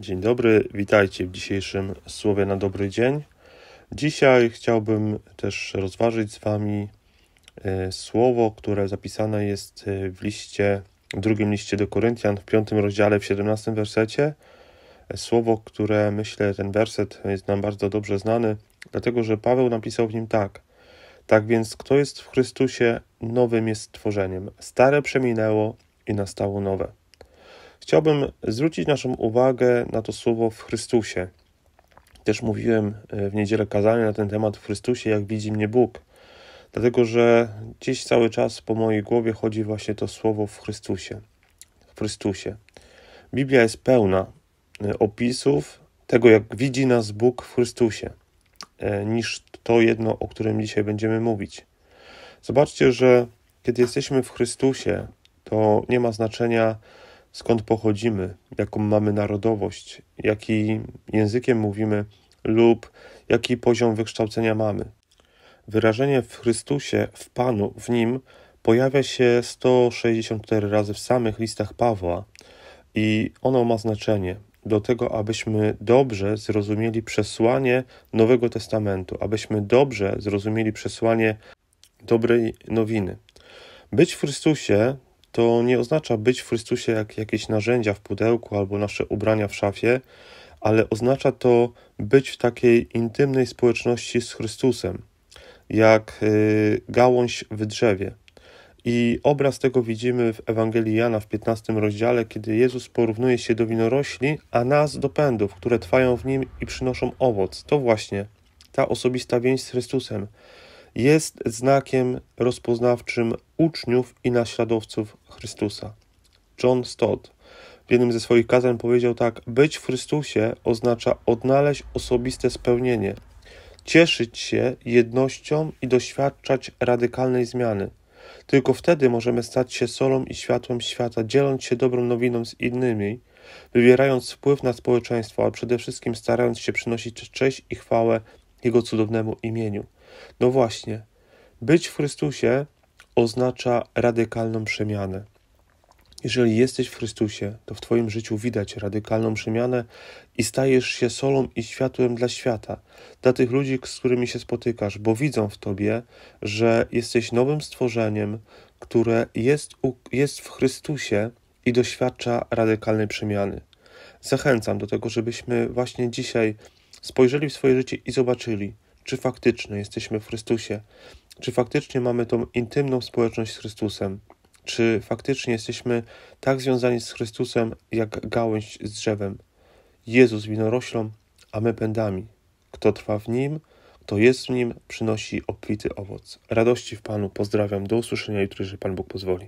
Dzień dobry, witajcie w dzisiejszym Słowie na Dobry Dzień. Dzisiaj chciałbym też rozważyć z Wami e, słowo, które zapisane jest e, w liście, w drugim liście do Koryntian, w piątym rozdziale, w 17 wersecie. E, słowo, które myślę, ten werset jest nam bardzo dobrze znany, dlatego że Paweł napisał w nim tak. Tak więc, kto jest w Chrystusie, nowym jest stworzeniem. Stare przeminęło i nastało nowe. Chciałbym zwrócić naszą uwagę na to słowo w Chrystusie. Też mówiłem e, w niedzielę kazania na ten temat w Chrystusie, jak widzi mnie Bóg. Dlatego, że gdzieś cały czas po mojej głowie chodzi właśnie to słowo w Chrystusie. W Chrystusie. Biblia jest pełna e, opisów tego, jak widzi nas Bóg w Chrystusie, e, niż to jedno, o którym dzisiaj będziemy mówić. Zobaczcie, że kiedy jesteśmy w Chrystusie, to nie ma znaczenia, skąd pochodzimy, jaką mamy narodowość, jaki językiem mówimy lub jaki poziom wykształcenia mamy. Wyrażenie w Chrystusie, w Panu, w Nim pojawia się 164 razy w samych listach Pawła i ono ma znaczenie do tego, abyśmy dobrze zrozumieli przesłanie Nowego Testamentu, abyśmy dobrze zrozumieli przesłanie dobrej nowiny. Być w Chrystusie to nie oznacza być w Chrystusie jak jakieś narzędzia w pudełku albo nasze ubrania w szafie, ale oznacza to być w takiej intymnej społeczności z Chrystusem, jak y, gałąź w drzewie. I obraz tego widzimy w Ewangelii Jana w 15 rozdziale, kiedy Jezus porównuje się do winorośli, a nas do pędów, które trwają w nim i przynoszą owoc. To właśnie ta osobista więź z Chrystusem, jest znakiem rozpoznawczym uczniów i naśladowców Chrystusa. John Stott w jednym ze swoich kazań powiedział tak: Być w Chrystusie oznacza odnaleźć osobiste spełnienie, cieszyć się jednością i doświadczać radykalnej zmiany. Tylko wtedy możemy stać się solą i światłem świata, dzieląc się dobrą nowiną z innymi, wywierając wpływ na społeczeństwo, a przede wszystkim starając się przynosić cześć i chwałę Jego cudownemu imieniu. No właśnie, być w Chrystusie oznacza radykalną przemianę. Jeżeli jesteś w Chrystusie, to w Twoim życiu widać radykalną przemianę i stajesz się solą i światłem dla świata, dla tych ludzi, z którymi się spotykasz, bo widzą w Tobie, że jesteś nowym stworzeniem, które jest, jest w Chrystusie i doświadcza radykalnej przemiany. Zachęcam do tego, żebyśmy właśnie dzisiaj spojrzeli w swoje życie i zobaczyli, czy faktycznie jesteśmy w Chrystusie, czy faktycznie mamy tą intymną społeczność z Chrystusem, czy faktycznie jesteśmy tak związani z Chrystusem, jak gałęź z drzewem. Jezus winoroślą, a my pędami. Kto trwa w Nim, kto jest w Nim, przynosi obfity owoc. Radości w Panu pozdrawiam. Do usłyszenia jutro, że Pan Bóg pozwoli.